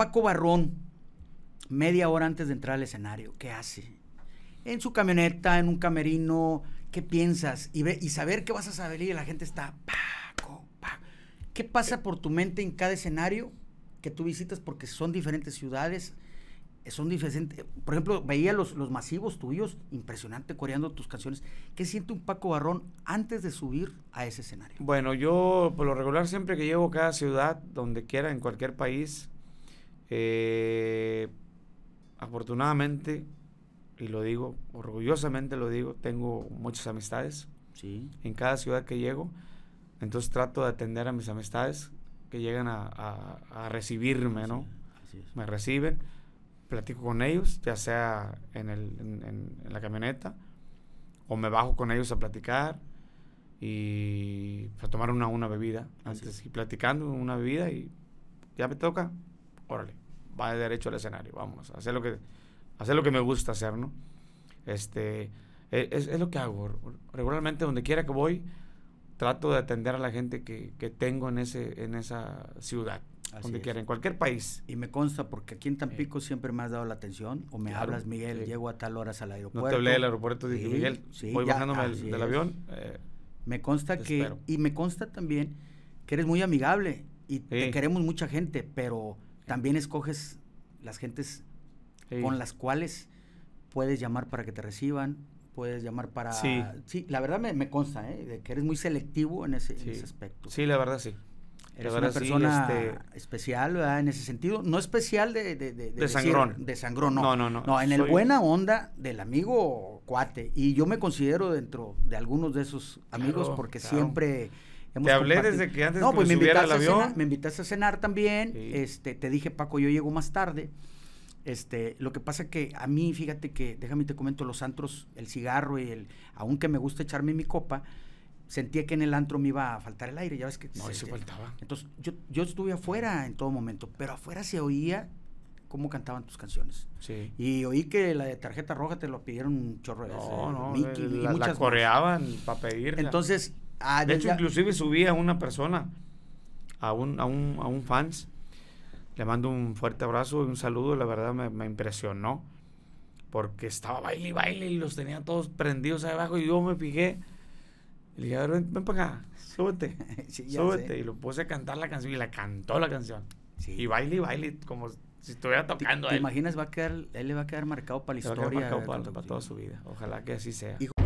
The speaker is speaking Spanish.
Paco Barrón, media hora antes de entrar al escenario, ¿qué hace? En su camioneta, en un camerino, ¿qué piensas? Y, ve, saber qué vas a saber y la gente está, Paco, Paco. ¿Qué pasa por tu mente en cada escenario que tú visitas? Porque son diferentes ciudades, son diferentes. Por ejemplo, veía los, los masivos tuyos, impresionante coreando tus canciones. ¿Qué siente un Paco Barrón antes de subir a ese escenario? Bueno, yo por lo regular siempre que llevo a cada ciudad, donde quiera, en cualquier país, eh, afortunadamente, y lo digo, orgullosamente lo digo, tengo muchas amistades. En cada ciudad que llego, entonces trato de atender a mis amistades que llegan a, recibirme, ¿no? Me reciben, platico con ellos, ya sea en, la camioneta, o me bajo con ellos a platicar y pues, a tomar una, una bebida. Antes, y platicando una bebida y ya me toca, órale de derecho al escenario, vamos, hacer lo que, hacer lo que me gusta hacer, ¿no? Este, e, es, es lo que hago. Regularmente, donde quiera que voy, trato de atender a la gente que, que tengo en, ese, en esa ciudad. donde quiera, en cualquier país. Y me consta porque aquí en Tampico siempre me has dado la atención o me hablas, Miguel, llego a tal hora al aeropuerto. No te hablé del aeropuerto, dije, Miguel, voy bajándome del, avión. Eh, me consta que, y me consta también que eres muy amigable y te queremos mucha gente, pero también escoges las gentes con las cuales puedes llamar para que te reciban, puedes llamar para... Sí, la verdad me, consta, ¿eh? de que eres muy selectivo en ese, aspecto. Sí, la verdad sí. Eres una persona este especial, ¿verdad? En ese sentido, no especial de... De, sangrón. de sangrón, no. No, no, no. no en el buena onda del amigo cuate. Y yo me considero dentro de algunos de esos amigos porque siempre te hablé desde que antes no, pues, me, al avión. A cenar, me invitaste a cenar también. Este, te dije, Paco, yo llego más tarde. Este, lo que pasa que a mí, fíjate que, déjame te comento, los antros, el cigarro y el, aunque me gusta echarme mi copa, sentía que en el antro me iba a faltar el aire, ya ves que... No, eso faltaba. Entonces, yo, estuve afuera en todo momento, pero afuera se oía cómo cantaban tus canciones. Sí. Y oí que la de tarjeta roja te lo pidieron un chorro de No, no, y la coreaban para pedirla. Entonces, Ah, de hecho, inclusive subí a una persona, a un, a un, a un fans. Le mando un fuerte abrazo y un saludo. La verdad me, impresionó. Porque estaba baile y baile y los tenía todos prendidos ahí abajo. Y yo me fijé. le dije, a ver, ven, para acá, súbete. súbete. Y lo puse a cantar la canción. Y la cantó la canción. Y baile y baile como si estuviera tocando. ¿Te, imaginas? Va a quedar, él le va a quedar marcado para la historia. para, toda su vida. Ojalá que así sea. Hijo